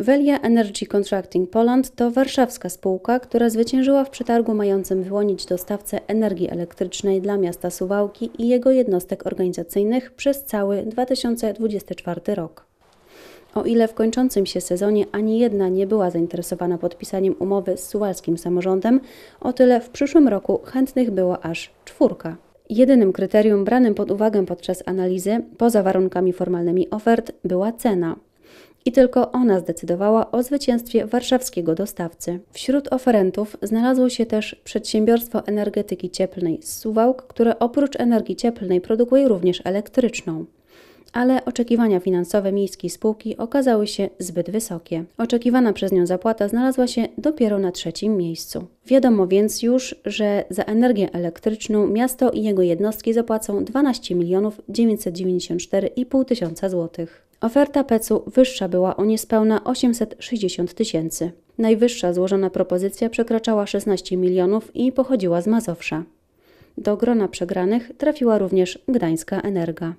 Velia Energy Contracting Poland to warszawska spółka, która zwyciężyła w przetargu mającym wyłonić dostawcę energii elektrycznej dla miasta Suwałki i jego jednostek organizacyjnych przez cały 2024 rok. O ile w kończącym się sezonie ani jedna nie była zainteresowana podpisaniem umowy z suwalskim samorządem, o tyle w przyszłym roku chętnych było aż czwórka. Jedynym kryterium branym pod uwagę podczas analizy, poza warunkami formalnymi ofert, była cena i tylko ona zdecydowała o zwycięstwie warszawskiego dostawcy. Wśród oferentów znalazło się też przedsiębiorstwo energetyki cieplnej z Suwałk, które oprócz energii cieplnej produkuje również elektryczną ale oczekiwania finansowe miejskiej spółki okazały się zbyt wysokie. Oczekiwana przez nią zapłata znalazła się dopiero na trzecim miejscu. Wiadomo więc już, że za energię elektryczną miasto i jego jednostki zapłacą 12 994,5 tysiąca złotych. Oferta PEC-u wyższa była o niespełna 860 tysięcy. Najwyższa złożona propozycja przekraczała 16 milionów i pochodziła z Mazowsza. Do grona przegranych trafiła również Gdańska Energa.